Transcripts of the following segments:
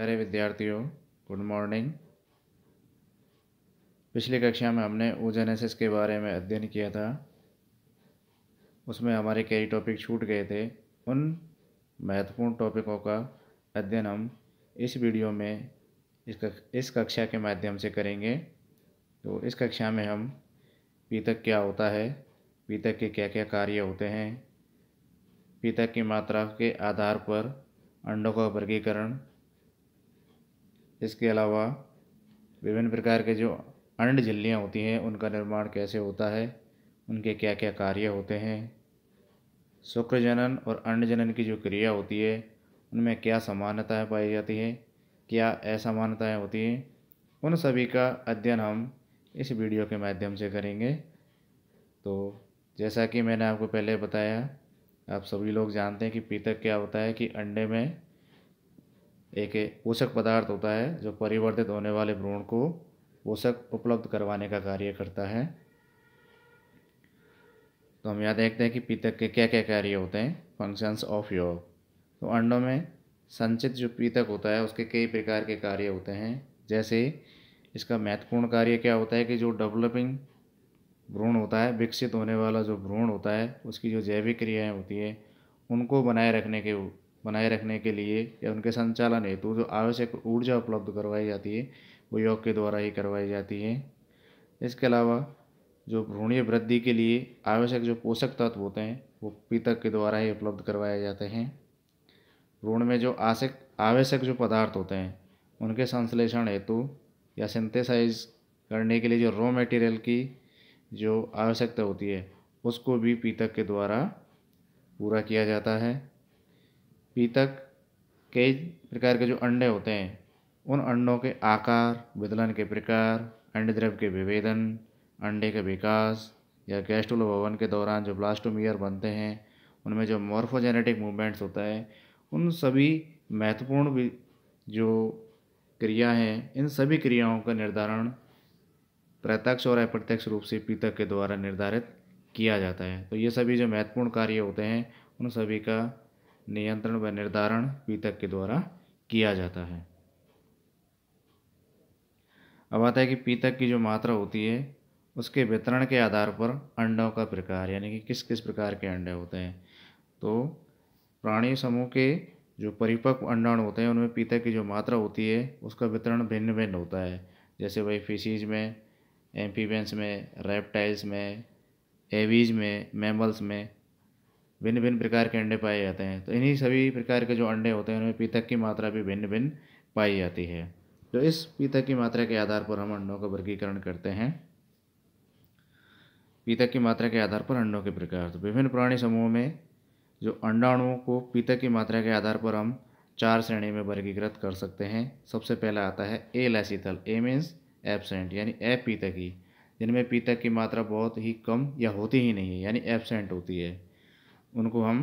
अरे विद्यार्थियों good morning पिछली कक्षा में हमने ओजेनेसिस के बारे में अध्ययन किया था उसमें हमारे कई टॉपिक छूट गए थे उन महत्वपूर्ण टॉपिकों का अध्ययन हम इस वीडियो में इस इस कक्षा के माध्यम से करेंगे तो इस कक्षा में हम पीतक क्या होता है पीतक के क्या क्या कार्य होते हैं पीतक की मात्रा के आधार पर अंडों का वर्गीकरण इसके अलावा विभिन्न प्रकार के जो अंड झिल्लियाँ होती हैं उनका निर्माण कैसे होता है उनके क्या क्या कार्य होते हैं शुक्र जनन और अंड जनन की जो क्रिया होती है उनमें क्या समानताएँ पाई जाती हैं क्या असमानताएँ होती हैं उन सभी का अध्ययन हम इस वीडियो के माध्यम से करेंगे तो जैसा कि मैंने आपको पहले बताया आप सभी लोग जानते हैं कि पीतक क्या होता है कि अंडे में एक पोषक पदार्थ होता है जो परिवर्तित होने वाले भ्रूण को पोषक उपलब्ध करवाने का कार्य करता है तो हम यहाँ देखते हैं कि पीतक के क्या क्या कार्य होते हैं फंक्शंस ऑफ योग तो अंडों में संचित जो पीतक होता है उसके कई प्रकार के कार्य होते हैं जैसे इसका महत्वपूर्ण कार्य क्या होता है कि जो डेवलपिंग भ्रूण होता है विकसित होने वाला जो भ्रूण होता है उसकी जो जैविक क्रियाएँ होती है उनको बनाए रखने के बनाए रखने के लिए या उनके संचालन हेतु जो आवश्यक ऊर्जा उपलब्ध करवाई जाती है वो योग के द्वारा ही करवाई जाती है इसके अलावा जो भ्रूणीय वृद्धि के लिए आवश्यक जो पोषक तत्व होते हैं वो पीतक के द्वारा ही उपलब्ध करवाए जाते हैं भ्रूण में जो आवश्यक आवश्यक जो पदार्थ होते हैं उनके संश्लेषण हेतु या सिंथेसाइज करने के लिए जो रॉ मटेरियल की जो आवश्यकता होती है उसको भी पीतक के द्वारा पूरा किया जाता है पीतक कई प्रकार के जो अंडे होते हैं उन अंडों के आकार विदलन के प्रकार अंड द्रव्य के विभेदन अंडे के विकास या गैस्ट्रोल भवन के दौरान जो ब्लास्टोमियर बनते हैं उनमें जो मॉर्फोजेनेटिक मूवमेंट्स होता है उन सभी महत्वपूर्ण जो क्रिया हैं इन सभी क्रियाओं का निर्धारण प्रत्यक्ष और अप्रत्यक्ष रूप से पीतक के द्वारा निर्धारित किया जाता है तो ये सभी जो महत्वपूर्ण कार्य होते हैं उन सभी का नियंत्रण व निर्धारण पीतक के द्वारा किया जाता है अब आता है कि पीतक की जो मात्रा होती है उसके वितरण के आधार पर अंडों का प्रकार यानी कि किस किस प्रकार के अंडे होते हैं तो प्राणी समूह के जो परिपक्व अंडाणु होते हैं उनमें पीतक की जो मात्रा होती है उसका वितरण भिन्न भिन्न होता है जैसे वही फिशीज में एम्फीबियंस में रेप्टाइल्स में एवीज में मैमल्स में भिन्न भिन्न प्रकार के अंडे पाए जाते हैं तो इन्हीं सभी प्रकार के जो अंडे होते हैं उनमें पीतक की मात्रा भी भिन्न भिन्न पाई जाती है तो इस पीतक की मात्रा के आधार पर हम अंडों का वर्गीकरण करते हैं पीतक की मात्रा के आधार पर अंडों के प्रकार तो विभिन्न प्राणी समूहों में जो अंडाणुओं को पीतक की मात्रा के आधार पर हम चार श्रेणी में वर्गीकृत कर सकते हैं सबसे पहला आता है ए लैसीथल ए मीन्स एबसेंट यानी ए पीतकी जिनमें पीतक की मात्रा बहुत ही कम या होती ही नहीं है यानी एबसेंट होती है उनको हम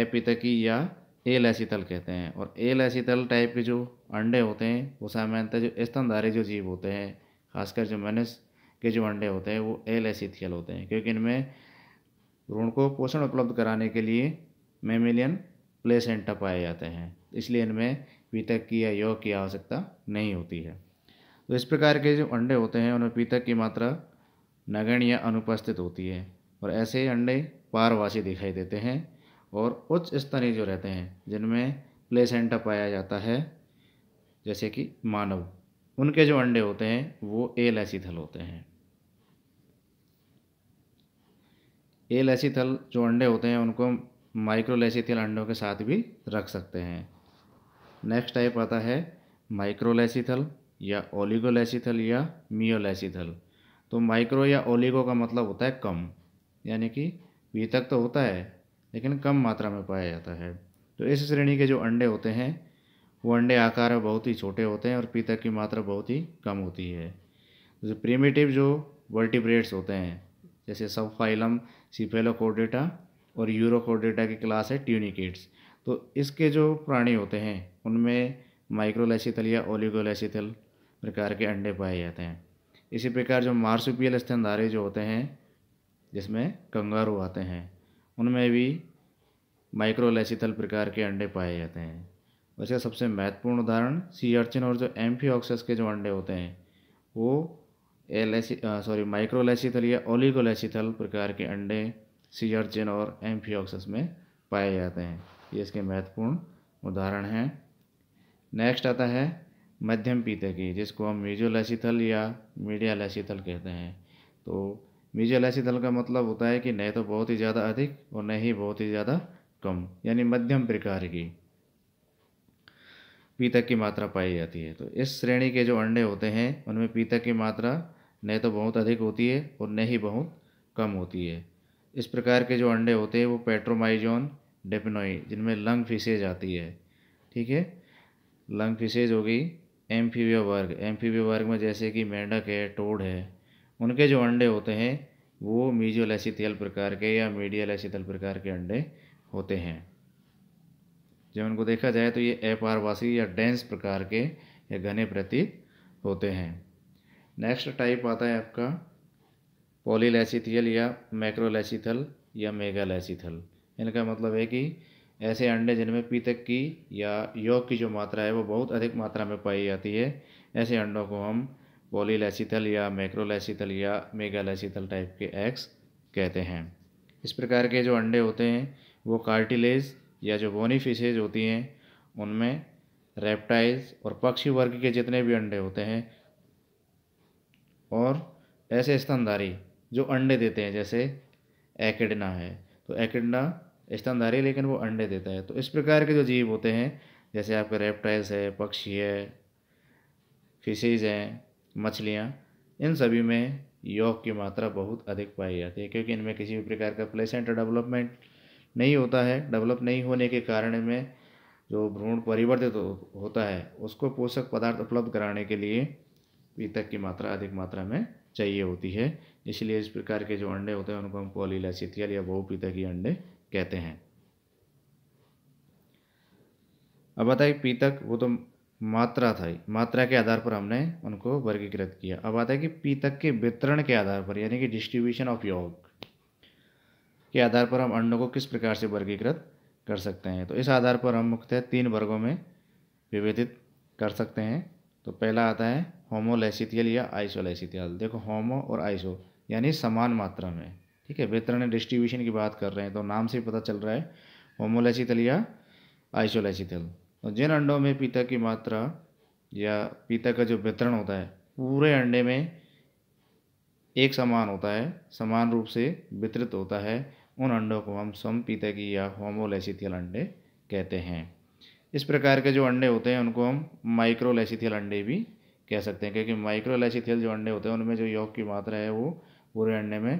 एपितकी या एलैसीतल कहते हैं और एलैसीतल टाइप के जो अंडे होते हैं वो सामान्यतः जो स्तनधारी जो जीव होते हैं खासकर जो मनुष्य के जो अंडे होते हैं वो एलैसीथियल होते हैं क्योंकि इनमें भ्रूण को पोषण उपलब्ध कराने के लिए मेमिलियन प्लेसेंटा पाए जाते हैं इसलिए इनमें पीतक की या योग की आवश्यकता नहीं होती है तो इस प्रकार के जो अंडे होते हैं उनमें पीतक की मात्रा नगण्य अनुपस्थित होती है और ऐसे ही अंडे पारवासी दिखाई देते हैं और उच्च स्तरीय जो रहते हैं जिनमें प्लेसेंटा पाया जाता है जैसे कि मानव उनके जो अंडे होते हैं वो ए लैसीथल होते हैं ए लैसीथल जो अंडे होते हैं उनको माइक्रो लैसीथल अंडों के साथ भी रख सकते हैं नेक्स्ट टाइप आता है माइक्रो लैसीथल या ओलिगो लैसीथल या मियो लैसीथल तो माइक्रो या ओलिगो का मतलब होता है कम यानी कि वीतक तो होता है लेकिन कम मात्रा में पाया जाता है तो इस श्रेणी के जो अंडे होते हैं वो अंडे आकार में बहुत ही छोटे होते हैं और पीतक की मात्रा बहुत ही कम होती है जो प्रीमेटिव जो वर्टिब्रेट्स होते हैं जैसे सब फाइलम सीफेलोकोडेटा और यूरोकोडेटा की क्लास है ट्यूनिकेट्स तो इसके जो प्राणी होते हैं उनमें माइक्रोलैसीथल या ओलिगोलैसीथल प्रकार के अंडे पाए जाते हैं इसी प्रकार जो मार्सुपियल स्तनधारी जो होते हैं जिसमें कंगारू आते हैं उनमें भी माइक्रोलेसिथल प्रकार के अंडे पाए जाते हैं वैसे सबसे महत्वपूर्ण उदाहरण सी अर्चिन और जो एम्फीऑक्सस के जो अंडे होते हैं वो एलेसी सॉरी माइक्रोलेसिथल या ओलिगोलेसिथल प्रकार के अंडे सी अर्चिन और एम्फीऑक्सस में पाए जाते हैं ये इसके महत्वपूर्ण उदाहरण हैं नेक्स्ट आता है मध्यम पीते की जिसको हम मीजोलेसिथल या मीडिया कहते हैं तो मीजल ऐसी दल का मतलब होता है कि न तो बहुत ही ज़्यादा अधिक और न ही बहुत ही ज़्यादा कम यानी मध्यम प्रकार की पीतक की मात्रा पाई जाती है तो इस श्रेणी के जो अंडे होते हैं उनमें पीतक की मात्रा न तो बहुत अधिक होती है और न ही बहुत कम होती है इस प्रकार के जो अंडे होते हैं वो पेट्रोमाइजोन डेपनोई जिनमें लंग फिशेज आती है ठीक है लंग फिशेज हो गई एम्फीवियो वर्ग एम्फीवियो वर्ग में जैसे कि मेंढक है टोड है उनके जो अंडे होते हैं वो मीजोल प्रकार के या मीडियल प्रकार के अंडे होते हैं जब उनको देखा जाए तो ये एपारवासी या डेंस प्रकार के या घने प्रतीत होते हैं नेक्स्ट टाइप आता है आपका पॉलीलैसीथियल या मैक्रोलैसीथल या मेगालैसीथल इनका मतलब है कि ऐसे अंडे जिनमें पीतक की या योग की जो मात्रा है वो बहुत अधिक मात्रा में पाई जाती है ऐसे अंडों को हम पॉलीलैसीथल या मैक्रोलैसीथल या मेगालैसीथल टाइप के एक्स कहते हैं इस प्रकार के जो अंडे होते हैं वो कार्टिलेज या जो बोनी फिशेज होती हैं उनमें रेप्टाइल्स और पक्षी वर्ग के जितने भी अंडे होते हैं और ऐसे स्तनधारी जो अंडे देते हैं जैसे एकेडना है तो एकेडना स्तनधारी लेकिन वो अंडे देता है तो इस प्रकार के जो जीव होते हैं जैसे आपके रेप्टाइल्स है पक्षी है फिशेज हैं मछलियाँ इन सभी में योग की मात्रा बहुत अधिक पाई जाती है क्योंकि इनमें किसी भी प्रकार का प्लेसेंटा डेवलपमेंट नहीं होता है डेवलप नहीं होने के कारण में जो भ्रूण परिवर्तित हो, होता है उसको पोषक पदार्थ उपलब्ध कराने के लिए पीतक की मात्रा अधिक मात्रा में चाहिए होती है इसलिए इस प्रकार के जो अंडे होते हैं उनको हम पॉलीलैसिथियल या ही अंडे कहते हैं अब बताइए पीतक वो तो मात्रा था मात्रा के आधार पर हमने उनको वर्गीकृत किया अब आता है कि पी तक के वितरण के आधार पर यानी कि डिस्ट्रीब्यूशन ऑफ योग के आधार पर हम अंडों को किस प्रकार से वर्गीकृत कर सकते हैं तो इस आधार पर हम मुख्यतः तीन वर्गों में विभेदित कर सकते हैं तो पहला आता है होमोलेसिथियल या आइसोलेसिथियल देखो होमो और आइसो यानी समान मात्रा में ठीक है वितरण डिस्ट्रीब्यूशन की बात कर रहे हैं तो नाम से पता चल रहा है होमोलैसीथल या आइसोलैसीथल तो जिन अंडों में पिता की मात्रा या पिता का जो वितरण होता है पूरे अंडे में एक समान होता है समान रूप से वितरित होता है उन अंडों को हम की या होमोलेसिथियल अंडे कहते हैं इस प्रकार के जो अंडे होते हैं उनको हम माइक्रोलेसिथियल अंडे भी कह सकते हैं क्योंकि माइक्रोलेसिथियल जो अंडे होते हैं उनमें जो योग की मात्रा है वो पूरे अंडे में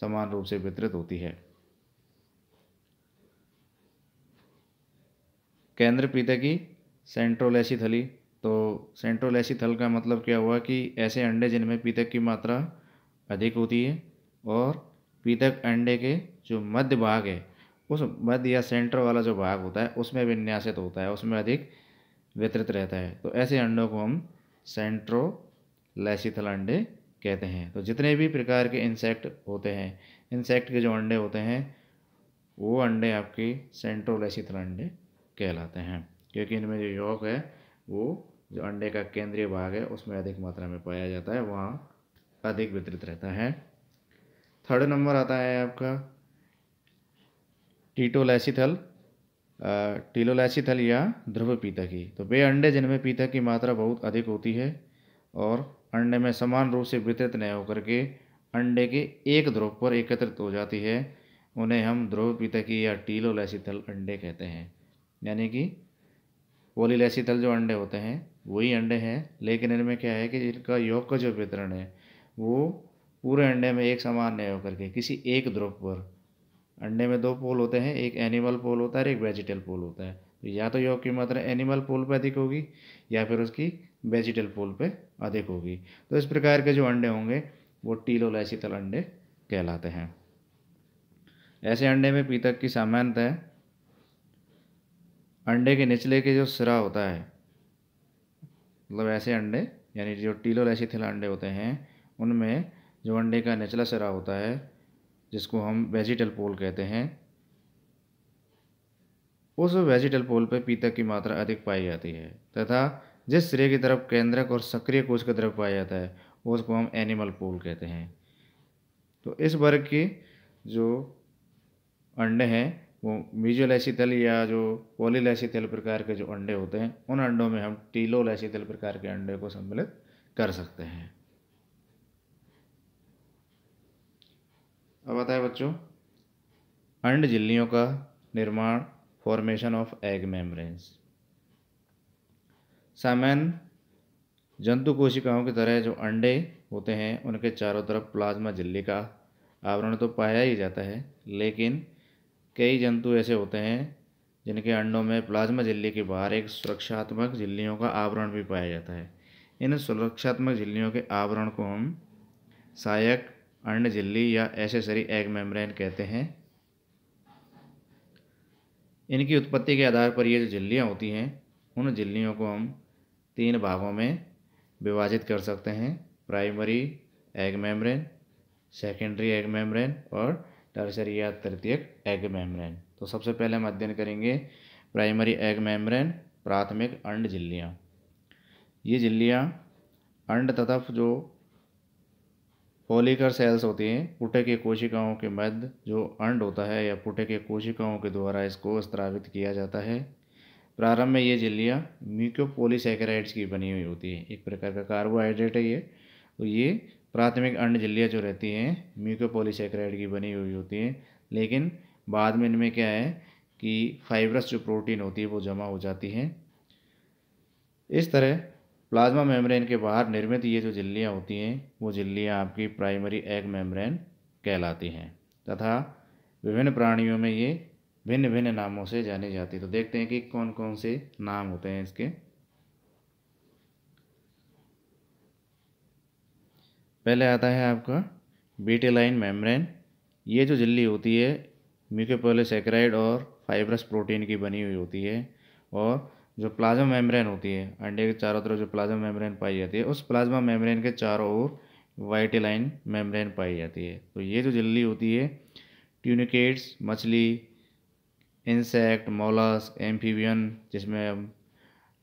समान रूप से वितरित होती है केंद्र पित्त की सेंट्रोलैसी थली तो सेंट्रोलैसी थल का मतलब क्या हुआ कि ऐसे अंडे जिनमें पीतक की मात्रा अधिक होती है और पीतक अंडे के जो मध्य भाग है उस मध्य या सेंटर वाला जो भाग होता है उसमें विन्यासित होता है उसमें अधिक वितरित रहता है तो ऐसे अंडों को हम सेंट्रोलेसिथल अंडे कहते हैं तो जितने भी प्रकार के इंसेक्ट होते हैं इंसेक्ट के जो अंडे होते हैं वो अंडे आपके सेंट्रोलेसिथल अंडे कहलाते हैं क्योंकि इनमें जो योग है वो जो अंडे का केंद्रीय भाग है उसमें अधिक मात्रा में पाया जाता है वहाँ अधिक वितरित रहता है थर्ड नंबर आता है आपका टीटोलैसीथल टीलोलैसीथल या ध्रुव पीतकी तो वे अंडे जिनमें पीतक की मात्रा बहुत अधिक होती है और अंडे में समान रूप से वितरित नहीं होकर के अंडे के एक ध्रुव पर एकत्रित हो जाती है उन्हें हम ध्रुव पीतकी या टीलोलैसीथल अंडे कहते हैं यानी कि वोली तल जो अंडे होते हैं वही अंडे हैं लेकिन इनमें क्या है कि इनका योग का जो वितरण है वो पूरे अंडे में एक समान नहीं होकर के किसी एक ध्रुव पर अंडे में दो पोल होते हैं एक एनिमल पोल होता है और एक वेजिटल पोल होता है तो या तो योग की मात्रा एनिमल पोल पर अधिक होगी या फिर उसकी वेजिटल पोल पर अधिक होगी तो इस प्रकार के जो अंडे होंगे वो तल अंडे कहलाते हैं ऐसे अंडे में पीतक की सामान्यतः अंडे के निचले के जो सिरा होता है मतलब ऐसे अंडे यानी जो टीलो ऐसी थिला अंडे होते हैं उनमें जो अंडे का निचला सिरा होता है जिसको हम वेजिटल पोल कहते हैं उस वेजिटल पोल पर पीतक की मात्रा अधिक पाई जाती है तथा जिस सिरे की तरफ केंद्रक और सक्रिय कोश की तरफ पाया जाता है उसको हम एनिमल पोल कहते हैं तो इस वर्ग के जो अंडे हैं वो तल या जो तल प्रकार के जो अंडे होते हैं उन अंडों में हम तल प्रकार के अंडे को सम्मिलित कर सकते हैं अब आता है बच्चों अंड झिल्लियों का निर्माण फॉर्मेशन ऑफ एग मेम्ब्रेन्स सामान्य जंतु कोशिकाओं की तरह जो अंडे होते हैं उनके चारों तरफ प्लाज्मा झिल्ली का आवरण तो पाया ही जाता है लेकिन कई जंतु ऐसे होते हैं जिनके अंडों में प्लाज्मा झिल्ली के बाहर एक सुरक्षात्मक झिल्लियों का आवरण भी पाया जाता है इन सुरक्षात्मक झिल्लियों के आवरण को हम सहायक अंड झिल्ली या एसेसरी एग मेम्ब्रेन कहते हैं इनकी उत्पत्ति के आधार पर ये जो झिल्लियाँ होती हैं उन झिल्लियों को हम तीन भागों में विभाजित कर सकते हैं primary egg membrane secondary egg membrane और टर्सरी या तृतीयक एग मेम्ब्रेन तो सबसे पहले हम अध्ययन करेंगे प्राइमरी एग मेम्ब्रेन प्राथमिक अंड झिल्लियाँ ये झिल्लियाँ अंड तथा जो फोलिकर सेल्स होती हैं पुटे के कोशिकाओं के मध्य जो अंड होता है या पुटे के कोशिकाओं के द्वारा इसको स्त्रावित किया जाता है प्रारंभ में ये झिल्लियाँ म्यूक्योपोलीसेकेराइड्स की बनी हुई होती है एक प्रकार का कार्बोहाइड्रेट है ये तो ये प्राथमिक अंड झिल्लियाँ जो रहती हैं म्यूकोपोलीसेक्राइड की बनी हुई होती हैं लेकिन बाद में इनमें क्या है कि फाइब्रस जो प्रोटीन होती है वो जमा हो जाती हैं इस तरह प्लाज्मा मेम्ब्रेन के बाहर निर्मित ये जो झिल्लियाँ होती हैं वो झिल्लियाँ आपकी प्राइमरी एग मेम्ब्रेन कहलाती हैं तथा विभिन्न प्राणियों में ये भिन्न भिन्न नामों से जानी जाती है तो देखते हैं कि कौन कौन से नाम होते हैं इसके पहले आता है आपका लाइन मेम्ब्रेन ये जो झिल्ली होती है म्यूकोपोलोसेक्राइड और फाइब्रस प्रोटीन की बनी हुई होती है और जो प्लाज्मा मेम्ब्रेन होती है अंडे के चारों तरफ जो प्लाज्मा मेम्ब्रेन पाई जाती है उस प्लाज्मा मेम्ब्रेन के चारों ओर लाइन मेम्ब्रेन पाई जाती है तो ये जो झिल्ली होती है ट्यूनिकेट्स मछली इंसेक्ट मोलस एम्फीवियन जिसमें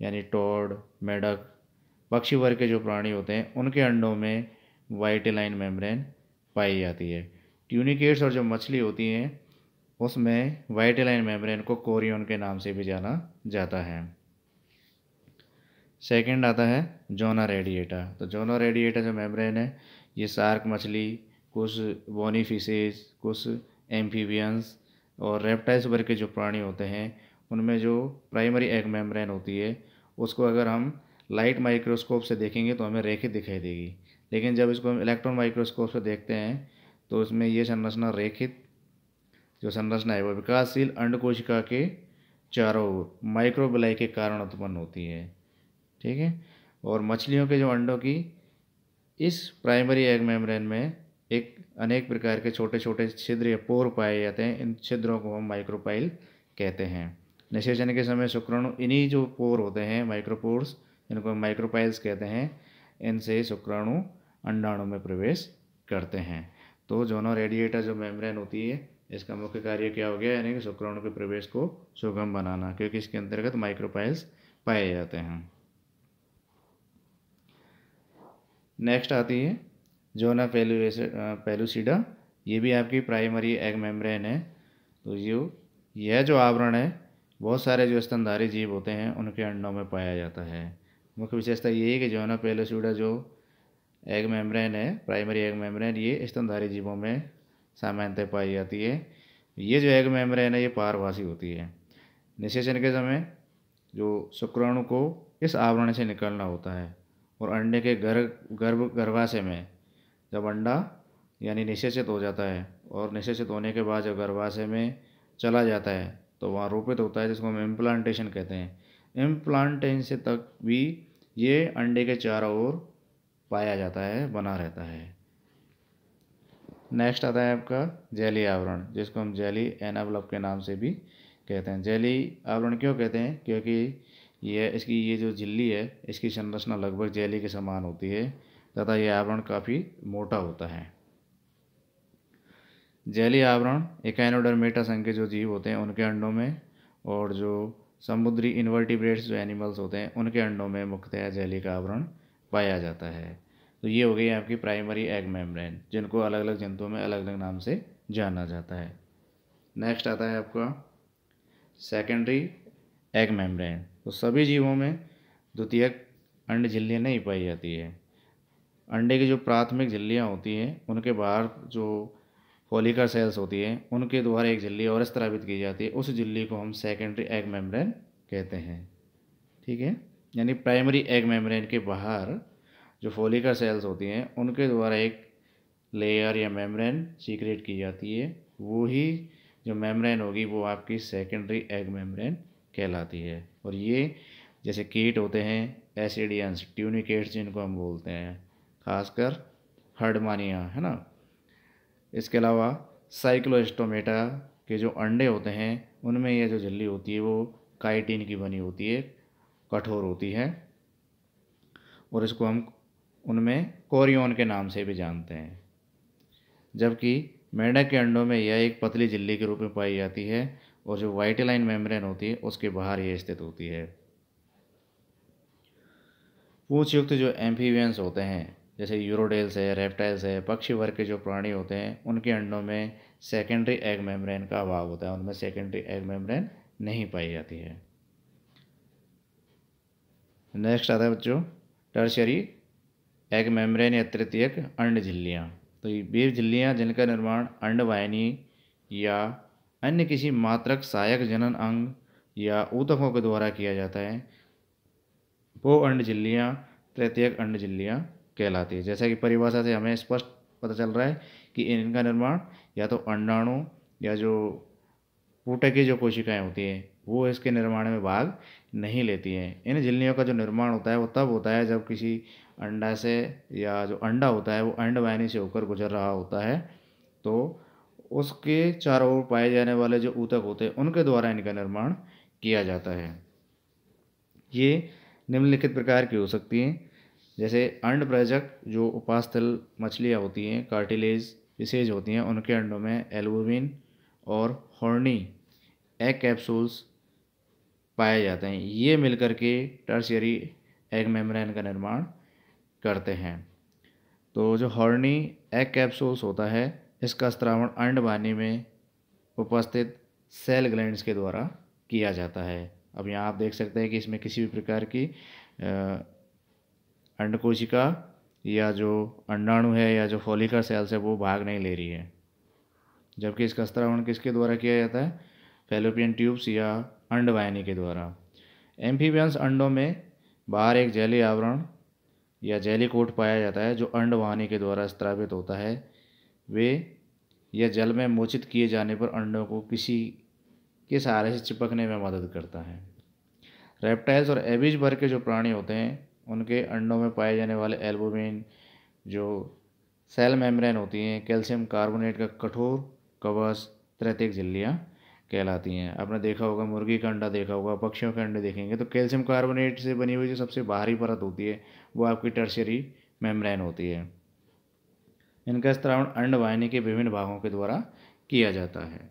यानी टोड मेढक पक्षी वर्ग के जो प्राणी होते हैं उनके अंडों में वाइटेलाइन मेम्ब्रेन पाई जाती है ट्यूनिकेट्स और जो मछली होती हैं उसमें वाइटेलाइन मेम्ब्रेन को कोरियन के नाम से भी जाना जाता है सेकंड आता है जोना रेडिएटा तो जोना रेडिएटा जो मेम्ब्रेन है ये सार्क मछली कुछ बोनीफिशेज कुछ एम्फीबियंस और रेप्टाइल्स वर्ग के जो प्राणी होते हैं उनमें जो प्राइमरी एग मेम्ब्रेन होती है उसको अगर हम लाइट माइक्रोस्कोप से देखेंगे तो हमें रेखित दिखाई देगी लेकिन जब इसको हम इलेक्ट्रॉन माइक्रोस्कोप से देखते हैं तो उसमें ये संरचना रेखित जो संरचना है वो विकासशील अंडकोशिका के चारों ओर के कारण उत्पन्न होती है ठीक है और मछलियों के जो अंडों की इस प्राइमरी एग मेम्ब्रेन में एक अनेक प्रकार के छोटे छोटे छिद्र या पोर पाए जाते हैं इन छिद्रों को हम माइक्रोपाइल कहते हैं निषेचन के समय शुक्राणु इन्हीं जो पोर होते हैं माइक्रोपोर्स इनको माइक्रोपाइल्स कहते हैं इनसे शुक्राणु अंडाणु में प्रवेश करते हैं तो जोनो रेडिएटर जो मेम्ब्रेन होती है इसका मुख्य कार्य क्या हो गया यानी कि शुक्राणु के प्रवेश को सुगम बनाना क्योंकि इसके अंतर्गत माइक्रोपाइल्स पाए जाते हैं नेक्स्ट आती है जोना पेलुसिडा ये भी आपकी प्राइमरी एग मेम्ब्रेन है तो ये यह जो आवरण है बहुत सारे जो स्तनधारी जीव होते हैं उनके अंडों में पाया जाता है मुख्य विशेषता यही है कि जोना पेलोसीडा जो एग मेम्ब्रेन है प्राइमरी एग मेम्ब्रेन ये स्तनधारी जीवों में सामान्यतः पाई जाती है ये जो एग मेम्ब्रेन है ये पारवासी होती है निषेचन के समय जो शुक्राणु को इस आवरण से निकलना होता है और अंडे के गर, गर्भ गर्भाशय में जब अंडा यानी निषेचित हो जाता है और निषेचित होने के बाद जब गर्भाशय में चला जाता है तो वहाँ रोपित होता है जिसको हम इम्प्लांटेशन कहते हैं इम्प्लांटेशन तक भी ये अंडे के चारों ओर पाया जाता है बना रहता है नेक्स्ट आता है आपका जैली आवरण जिसको हम जैली एनावलप के नाम से भी कहते हैं जैली आवरण क्यों कहते हैं क्योंकि यह इसकी ये जो झिल्ली है इसकी संरचना लगभग जैली के समान होती है तथा यह आवरण काफ़ी मोटा होता है जैली आवरण इकाइनोडर्मेटा संघ के जो जीव होते हैं उनके अंडों में और जो समुद्री इन्वर्टिब्रेट्स जो एनिमल्स होते हैं उनके अंडों में मुख्यतः जैली का आवरण पाया जाता है तो ये हो गई आपकी प्राइमरी एग मेम्ब्रेन जिनको अलग अलग जंतुओं में अलग अलग नाम से जाना जाता है नेक्स्ट आता है आपका सेकेंडरी एग मेम्ब्रेन तो सभी जीवों में द्वितीय अंड झिल्लियाँ नहीं पाई जाती है अंडे की जो प्राथमिक झिल्लियाँ होती हैं उनके बाहर जो फोलिकर सेल्स होती है उनके द्वारा एक झिल्ली और स्त्रावित की जाती है उस झिल्ली को हम सेकेंडरी एग मेम्ब्रेन कहते हैं ठीक है यानी प्राइमरी एग मेम्ब्रेन के बाहर जो फोलिका सेल्स होती हैं उनके द्वारा एक लेयर या मेम्ब्रेन सीक्रेट की जाती है वो ही जो मेम्ब्रेन होगी वो आपकी सेकेंडरी एग मेम्ब्रेन कहलाती है और ये जैसे कीट होते हैं एसिडियंस ट्यूनिकेट्स जिनको हम बोलते हैं खासकर हर्डमानिया है ना इसके अलावा साइक्लोस्टोमेटा के जो अंडे होते हैं उनमें यह जो झिल्ली होती है वो काइटिन की बनी होती है कठोर होती है और इसको हम उनमें कोरियोन के नाम से भी जानते हैं जबकि मेंढक के अंडों में यह एक पतली झिल्ली के रूप में पाई जाती है और जो वाइटलाइन मेम्ब्रेन होती है उसके बाहर यह स्थित होती है पूछयुक्त जो एम्फीवियंस होते हैं जैसे यूरोडेल्स है रेप्टाइल्स है पक्षी वर्ग के जो प्राणी होते हैं उनके अंडों में सेकेंडरी एग मेम्ब्रेन का अभाव होता है उनमें सेकेंडरी एग मेम्ब्रेन नहीं पाई जाती है नेक्स्ट आता है बच्चों टर्शरी एक मेम्ब्रेन या तृतीय अंड झिल्लियाँ तो ये झिल्लियाँ जिनका निर्माण अंडवाहिनी या अन्य किसी मात्रक सहायक जनन अंग या ऊतकों के द्वारा किया जाता है वो अंड झिल्लियाँ तृतीयक अंड झिल्लियाँ कहलाती है जैसा कि परिभाषा से हमें स्पष्ट पता चल रहा है कि इनका निर्माण या तो अंडाणु या जो पूटे की जो कोशिकाएँ होती हैं वो इसके निर्माण में भाग नहीं लेती हैं इन झिल्लियों का जो निर्माण होता है वो तब होता है जब किसी अंडा से या जो अंडा होता है वो अंडवाहिनी से होकर गुजर रहा होता है तो उसके चारों ओर पाए जाने वाले जो ऊतक होते हैं उनके द्वारा इनका निर्माण किया जाता है ये निम्नलिखित प्रकार की हो सकती हैं जैसे अंड प्रजक जो उपास्थल मछलियाँ होती हैं कार्टिलेज विशेष होती हैं उनके अंडों में एल्बुमिन और हॉर्नी एग कैप्सूल्स पाए जाते हैं ये मिलकर के टर्सियरी एग मेम्ब्रेन का निर्माण करते हैं तो जो हॉर्नी एग कैप्सूल्स होता है इसका स्त्रावण अंडवानी में उपस्थित सेल ग्लैंड्स के द्वारा किया जाता है अब यहाँ आप देख सकते हैं कि इसमें किसी भी प्रकार की अंडकोशिका या जो अंडाणु है या जो फॉलिका सेल्स है वो भाग नहीं ले रही है जबकि इसका स्त्रावण किसके द्वारा किया जाता है फेलोपियन ट्यूब्स या अंडवाइनी के द्वारा एम्फीबियंस अंडों में बाहर एक जैली आवरण या कोट पाया जाता है जो अंडवाहिनी के द्वारा स्त्रावित होता है वे या जल में मोचित किए जाने पर अंडों को किसी के सहारे से चिपकने में मदद करता है रेप्टाइल्स और एबिज भर के जो प्राणी होते हैं उनके अंडों में पाए जाने वाले एल्बोमिन जो सेल मेम्ब्रेन होती हैं कैल्शियम कार्बोनेट का कठोर कवच त्रैतिक झिल्लियाँ कहलाती हैं आपने देखा होगा मुर्गी का अंडा देखा होगा पक्षियों के अंडे देखेंगे तो कैल्शियम कार्बोनेट से बनी हुई जो सबसे बाहरी परत होती है वो आपकी टर्शरी मेम्ब्रेन होती है इनका स्त्रावण अंडवाहिनी के विभिन्न भागों के द्वारा किया जाता है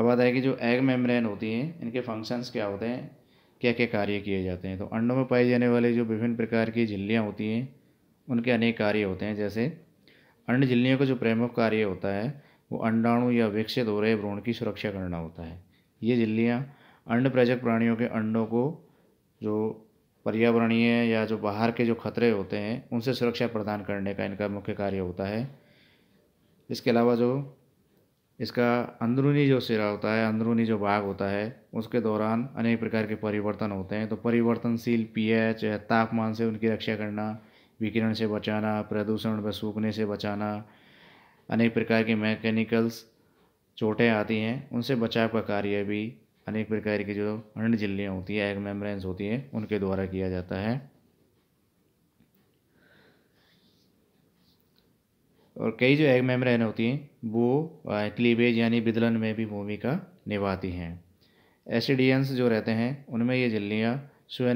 अब बात आएगी जो एग मेम्ब्रेन होती है इनके फंक्शंस क्या होते हैं क्या क्या कार्य किए जाते हैं तो अंडों में पाई जाने वाले जो विभिन्न प्रकार की झिल्लियाँ होती हैं उनके अनेक कार्य होते हैं जैसे अंड झिल्लियों का जो प्रमुख कार्य होता है वो अंडाणु या विकसित हो रहे भ्रूण की सुरक्षा करना होता है ये झिल्लियाँ अंड प्रजक प्राणियों के अंडों को जो पर्यावरणीय या जो बाहर के जो खतरे होते हैं उनसे सुरक्षा प्रदान करने का इनका मुख्य कार्य होता है इसके अलावा जो इसका अंदरूनी जो सिरा होता है अंदरूनी जो भाग होता है उसके दौरान अनेक प्रकार के परिवर्तन होते हैं तो परिवर्तनशील पीएच तापमान से उनकी रक्षा करना विकिरण से बचाना प्रदूषण व सूखने से बचाना अनेक प्रकार के मैकेनिकल्स चोटें आती हैं उनसे बचाव का कार्य भी अनेक प्रकार की जो अंड झिल्लियाँ होती हैं एग मेम्ब्रेन्स होती हैं उनके द्वारा किया जाता है और कई जो एग मेम्ब्रेन होती हैं वो क्लीवेज यानी बिदलन में भी भूमिका निभाती हैं एसिडियंस जो रहते हैं उनमें ये झिल्लियाँ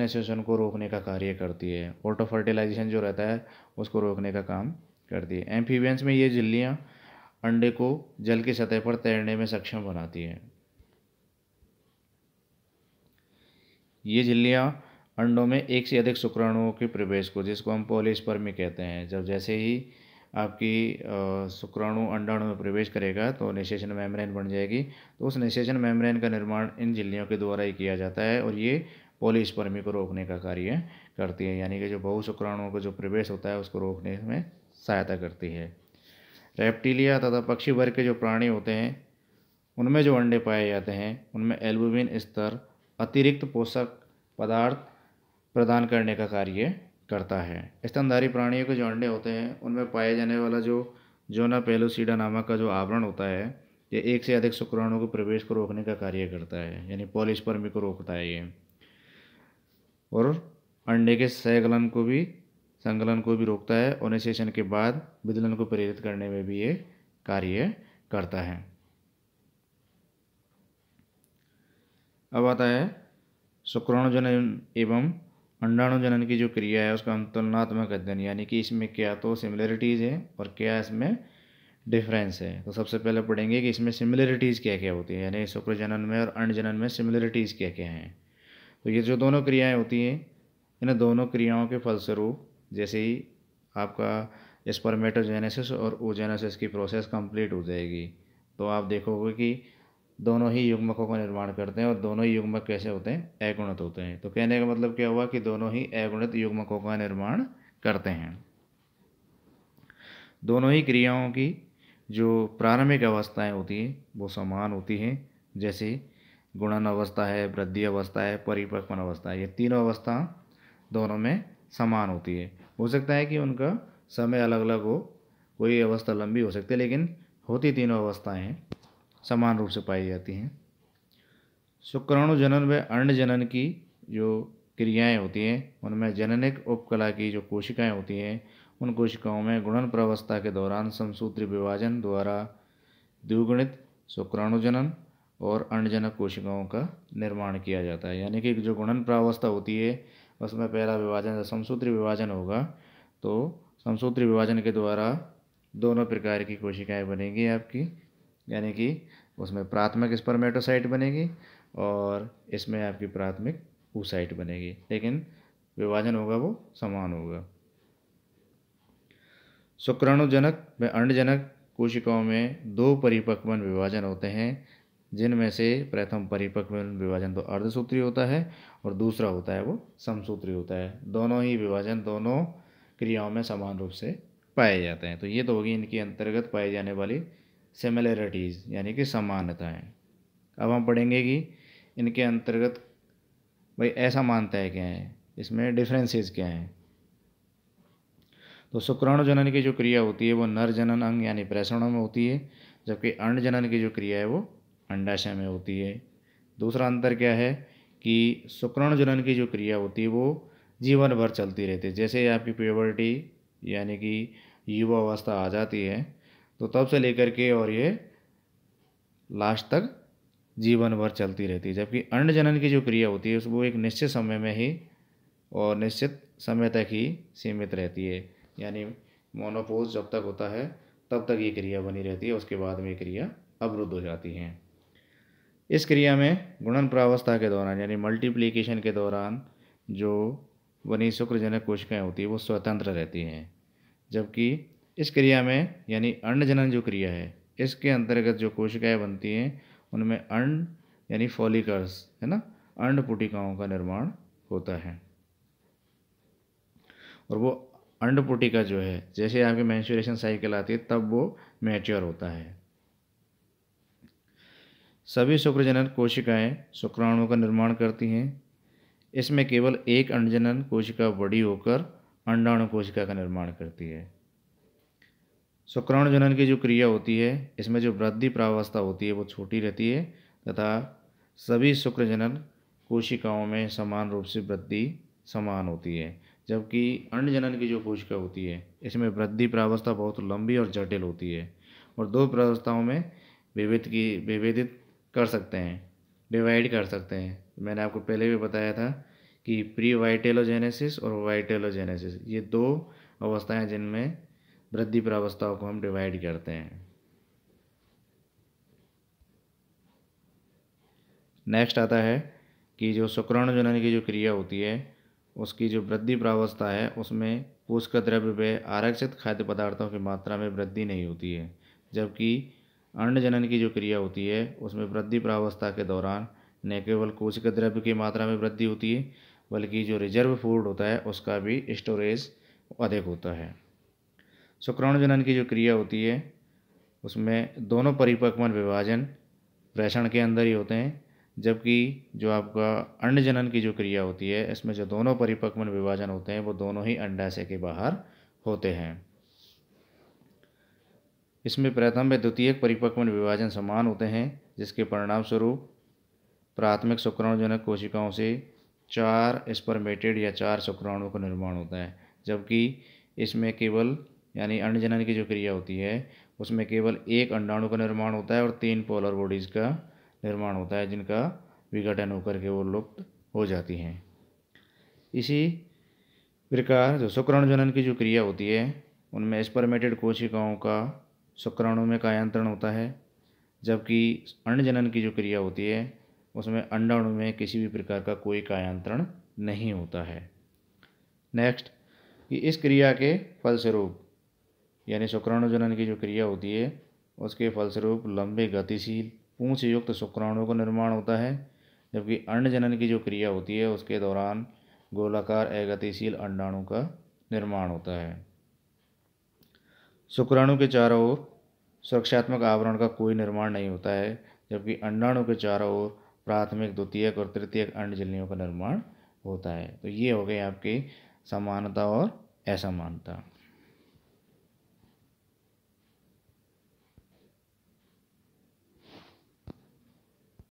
एसोसन को रोकने का कार्य करती है ऑटो फर्टिलाइजेशन जो रहता है उसको रोकने का काम कर दिए एम्फीबियंस में ये झिल्लियाँ अंडे को जल की सतह पर तैरने में सक्षम बनाती हैं ये झिल्लियाँ अंडों में एक से अधिक शुक्राणुओं के प्रवेश को जिसको हम पोलिस्पर्मी कहते हैं जब जैसे ही आपकी शुक्राणु अंडाणु में प्रवेश करेगा तो निशेषण मेम्ब्रेन बन जाएगी तो उस निशेषण मेम्ब्रेन का निर्माण इन झिल्लियों के द्वारा ही किया जाता है और ये पोलिस्पर्मी को रोकने का कार्य करती है यानी कि जो बहु शुक्राणुओं का जो प्रवेश होता है उसको रोकने में सहायता करती है रेप्टिलिया तथा पक्षी वर्ग के जो प्राणी होते हैं उनमें जो अंडे पाए जाते हैं उनमें एल्बुमिन स्तर अतिरिक्त पोषक पदार्थ प्रदान करने का कार्य करता है स्तनधारी प्राणियों के जो अंडे होते हैं उनमें पाए जाने वाला जो जोना पेलोसीडा नामक का जो आवरण होता है ये एक से अधिक शुक्राणु के प्रवेश को रोकने का कार्य करता है यानी पॉलिशपर्मी को रोकता है ये और अंडे के सहगलन को भी संकलन को भी रोकता है और निषेचन के बाद विदलन को प्रेरित करने में भी ये कार्य करता है अब आता है शुक्राणुजनन एवं अंडाणुजनन की जो क्रिया है उसका अंतुलनात्मक तुलनात्मक अध्ययन यानी कि इसमें क्या तो सिमिलरिटीज़ है और क्या इसमें डिफरेंस है तो सबसे पहले पढ़ेंगे कि इसमें सिमिलरिटीज़ क्या क्या होती है यानी शुक्रजनन में और अंडजनन में सिमिलरिटीज़ क्या क्या हैं तो ये जो दोनों क्रियाएं होती हैं इन दोनों क्रियाओं के फलस्वरूप जैसे ही आपका स्पर्मेटोजेनेसिस और ओजेनेसिस की प्रोसेस कंप्लीट हो जाएगी तो आप देखोगे कि दोनों ही युग्मकों का निर्माण करते हैं और दोनों ही युग्मक कैसे होते हैं एगुणित होते हैं तो कहने का मतलब क्या हुआ कि दोनों ही एगुणित युग्मकों का निर्माण करते हैं दोनों ही क्रियाओं की जो प्रारंभिक अवस्थाएं होती हैं वो समान होती हैं जैसे गुणन अवस्था है वृद्धि अवस्था है परिपक्वन अवस्था है ये तीनों अवस्था दोनों में समान होती है हो सकता है कि उनका समय अलग अलग हो कोई अवस्था लंबी हो सकती है लेकिन होती तीनों अवस्थाएं समान रूप से पाई जाती हैं शुक्राणु जनन व अर्ण जनन की जो क्रियाएं होती हैं उनमें जननिक उपकला की जो कोशिकाएं होती हैं उन कोशिकाओं में गुणन प्रवस्था के दौरान समसूत्री विभाजन द्वारा द्विगुणित शुक्राणुजनन और अणजनक कोशिकाओं का निर्माण किया जाता है यानी कि जो गुणन प्रावस्था होती है उसमें पहला विभाजन समसूत्री विभाजन होगा तो समसूत्री विभाजन के द्वारा दोनों प्रकार की कोशिकाएं बनेंगी आपकी यानी कि उसमें प्राथमिक स्पर्मेटोसाइट बनेगी और इसमें आपकी प्राथमिक ऊसाइट बनेगी लेकिन विभाजन होगा वो समान होगा शुक्राणुजनक व अंडजनक कोशिकाओं में दो परिपक्वन विभाजन होते हैं जिनमें से प्रथम परिपक्व विभाजन तो अर्धसूत्री होता है और दूसरा होता है वो समसूत्री होता है दोनों ही विभाजन दोनों क्रियाओं में समान रूप से पाए जाते हैं तो ये तो होगी इनके अंतर्गत पाई जाने वाली सिमिलरिटीज़ यानी कि समानताएँ अब हम पढ़ेंगे कि इनके अंतर्गत भाई ऐसा मानता है क्या है इसमें डिफरेंसेस क्या हैं तो शुक्राणु जनन की जो क्रिया होती है वो नर जनन अंग यानी प्रेषणों में होती है जबकि अर्ण जनन की जो क्रिया है वो अंडाशय में होती है दूसरा अंतर क्या है कि शुक्रण जुलन की जो क्रिया होती है वो जीवन भर चलती रहती है जैसे आपकी प्योवर्टी यानी कि युवा अवस्था आ जाती है तो तब से लेकर के और ये लास्ट तक जीवन भर चलती रहती है जबकि अंड जनन की जो क्रिया होती है वो एक निश्चित समय में ही और निश्चित समय तक ही सीमित रहती है यानी मोनोपोज जब तक होता है तब तक ये क्रिया बनी रहती है उसके बाद में ये क्रिया अवरुद्ध हो जाती है इस क्रिया में गुणन प्रावस्था के दौरान यानी मल्टीप्लीकेशन के दौरान जो बनी शुक्रजनक कोशिकाएँ होती हैं वो स्वतंत्र रहती हैं जबकि इस क्रिया में यानी अन्नजनन जो क्रिया है इसके अंतर्गत जो कोशिकाएँ बनती हैं उनमें अन्न यानी फॉलिकर्स है ना अन्न पुटिकाओं का निर्माण होता है और वो अंडपुटिका जो है जैसे आपके मैंशुरेशन साइकिल आती है तब वो मैच्योर होता है सभी शुक्रजनन कोशिकाएं शुक्राणुओं का निर्माण करती हैं इसमें केवल एक अंडजनन कोशिका बड़ी होकर अंडाणु कोशिका का निर्माण करती है शुक्राणु जनन की जो क्रिया होती है इसमें जो वृद्धि प्रावस्था होती है वो छोटी रहती है तथा सभी शुक्रजनन कोशिकाओं में समान रूप से वृद्धि समान होती है जबकि अंडजनन की जो कोशिका होती है इसमें वृद्धि प्रावस्था बहुत लंबी और जटिल होती है और दो प्रावस्थाओं में विविध की विभेदित कर सकते हैं डिवाइड कर सकते हैं मैंने आपको पहले भी बताया था कि प्री वाइटेलोजेनेसिस और वाइटेलोजेनेसिस ये दो अवस्थाएं जिनमें वृद्धि प्रावस्थाओं को हम डिवाइड करते हैं नेक्स्ट आता है कि जो शुक्राणु जनन की जो क्रिया होती है उसकी जो वृद्धि प्रावस्था है उसमें पोषक द्रव्य व आरक्षित खाद्य पदार्थों की मात्रा में वृद्धि नहीं होती है जबकि अण्ड जनन की जो क्रिया होती है उसमें वृद्धि प्रावस्था के दौरान न केवल कोशिक द्रव्य की मात्रा में वृद्धि होती है बल्कि जो रिजर्व फूड होता है उसका भी स्टोरेज अधिक होता है शुक्राणु जनन की जो क्रिया होती है उसमें दोनों परिपक्वन विभाजन प्रेषण के अंदर ही होते हैं जबकि जो आपका अंड जनन की जो क्रिया होती है इसमें जो दोनों परिपक्वन विभाजन होते हैं वो दोनों ही अंडाशय के बाहर होते हैं इसमें प्रथम व द्वितीयक परिपक्व में विभाजन समान होते हैं जिसके परिणाम स्वरूप प्राथमिक शुक्राणुजनक कोशिकाओं से चार स्पर्मेटेड या चार शुक्राणुओं का निर्माण होता है जबकि इसमें केवल यानी अंडजनन की जो क्रिया होती है उसमें केवल एक अंडाणु का निर्माण होता है और तीन पोलर बॉडीज़ का निर्माण होता है जिनका विघटन होकर के वो लुप्त हो जाती हैं इसी प्रकार जो शुक्राणुजनन की जो क्रिया होती है उनमें स्पर्मेटेड कोशिकाओं का शुक्राणु में कायांतरण होता है जबकि अंडजनन की जो क्रिया होती है उसमें अंडाणु में किसी भी प्रकार का कोई कायांतरण नहीं होता है नेक्स्ट कि इस क्रिया के फलस्वरूप यानी शुक्राणु जनन की जो क्रिया होती है उसके फलस्वरूप लंबे गतिशील पूंछ युक्त शुक्राणु का निर्माण होता है जबकि अन्नजनन जनन की जो क्रिया होती है उसके दौरान गोलाकार अगतिशील अंडाणु का निर्माण होता है शुक्राणु के चारों ओर सुरक्षात्मक आवरण का कोई निर्माण नहीं होता है जबकि अंडाणु के चारों ओर प्राथमिक द्वितीयक और तृतीयक अंड झिल्लियों का निर्माण होता है तो ये हो गए आपकी समानता और असमानता